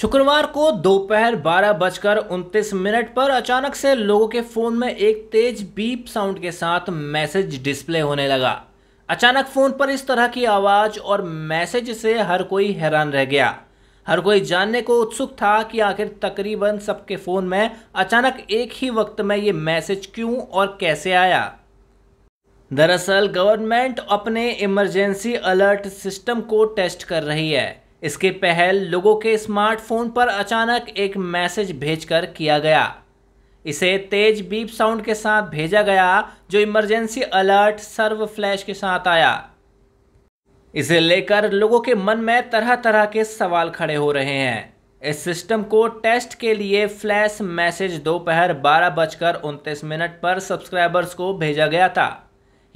शुक्रवार को दोपहर बारह बजकर उनतीस मिनट पर अचानक से लोगों के फ़ोन में एक तेज बीप साउंड के साथ मैसेज डिस्प्ले होने लगा अचानक फ़ोन पर इस तरह की आवाज़ और मैसेज से हर कोई हैरान रह गया हर कोई जानने को उत्सुक था कि आखिर तकरीबन सबके फ़ोन में अचानक एक ही वक्त में ये मैसेज क्यों और कैसे आया दरअसल गवर्नमेंट अपने इमरजेंसी अलर्ट सिस्टम को टेस्ट कर रही है इसके पहल लोगों के स्मार्टफोन पर अचानक एक मैसेज भेजकर किया गया इसे तेज बीप साउंड के साथ भेजा गया जो इमरजेंसी अलर्ट सर्व फ्लैश के साथ आया इसे लेकर लोगों के मन में तरह तरह के सवाल खड़े हो रहे हैं इस सिस्टम को टेस्ट के लिए फ्लैश मैसेज दोपहर बारह बजकर उनतीस मिनट पर सब्सक्राइबर्स को भेजा गया था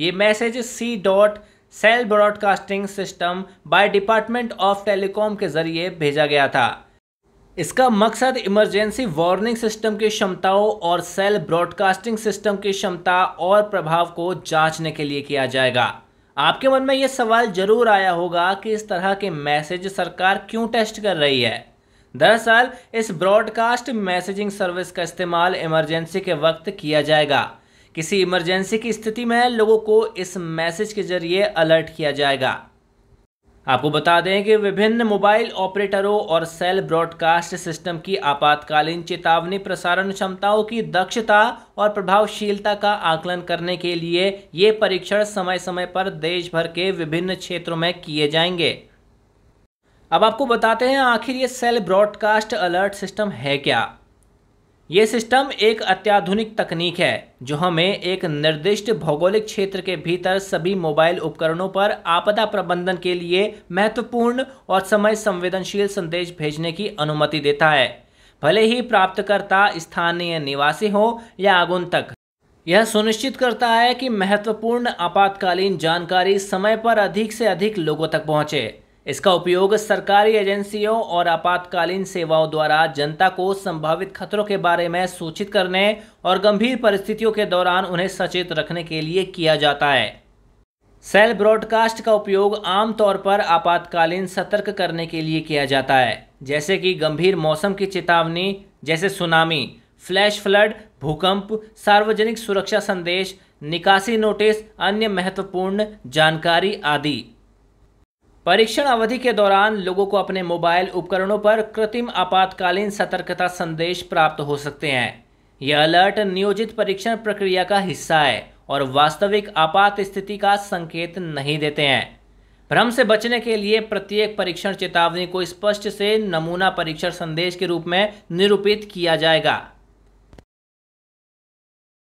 ये message C dot cell broadcasting system by department of telecom के जरिए भेजा गया था इसका मकसद इमरजेंसी वार्निंग सिस्टम की क्षमताओं और सेल ब्रॉडकास्टिंग सिस्टम की क्षमता और प्रभाव को जांचने के लिए किया जाएगा आपके मन में ये सवाल जरूर आया होगा कि इस तरह के मैसेज सरकार क्यों टेस्ट कर रही है दरअसल इस ब्रॉडकास्ट मैसेजिंग सर्विस का इस्तेमाल इमरजेंसी के वक्त किया जाएगा किसी इमरजेंसी की स्थिति में लोगों को इस मैसेज के जरिए अलर्ट किया जाएगा आपको बता दें कि विभिन्न मोबाइल ऑपरेटरों और सेल ब्रॉडकास्ट सिस्टम की आपातकालीन चेतावनी प्रसारण क्षमताओं की दक्षता और प्रभावशीलता का आकलन करने के लिए ये परीक्षण समय समय पर देश भर के विभिन्न क्षेत्रों में किए जाएंगे अब आपको बताते हैं आखिर ये सेल ब्रॉडकास्ट अलर्ट सिस्टम है क्या ये सिस्टम एक अत्याधुनिक तकनीक है जो हमें एक निर्दिष्ट भौगोलिक क्षेत्र के भीतर सभी मोबाइल उपकरणों पर आपदा प्रबंधन के लिए महत्वपूर्ण और समय संवेदनशील संदेश भेजने की अनुमति देता है भले ही प्राप्तकर्ता स्थानीय निवासी हो या आगुंतक यह सुनिश्चित करता है कि महत्वपूर्ण आपातकालीन जानकारी समय पर अधिक से अधिक लोगों तक पहुंचे इसका उपयोग सरकारी एजेंसियों और आपातकालीन सेवाओं द्वारा जनता को संभावित खतरों के बारे में सूचित करने और गंभीर परिस्थितियों के दौरान उन्हें सचेत रखने के लिए किया जाता है सेल ब्रॉडकास्ट का उपयोग आमतौर पर आपातकालीन सतर्क करने के लिए किया जाता है जैसे कि गंभीर मौसम की चेतावनी जैसे सुनामी फ्लैश फ्लड भूकंप सार्वजनिक सुरक्षा संदेश निकासी नोटिस अन्य महत्वपूर्ण जानकारी आदि परीक्षण अवधि के दौरान लोगों को अपने मोबाइल उपकरणों पर कृत्रिम आपातकालीन सतर्कता संदेश प्राप्त हो सकते हैं यह अलर्ट नियोजित परीक्षण प्रक्रिया का हिस्सा है और वास्तविक आपात स्थिति का संकेत नहीं देते हैं भ्रम से बचने के लिए प्रत्येक परीक्षण चेतावनी को स्पष्ट से नमूना परीक्षण संदेश के रूप में निरूपित किया जाएगा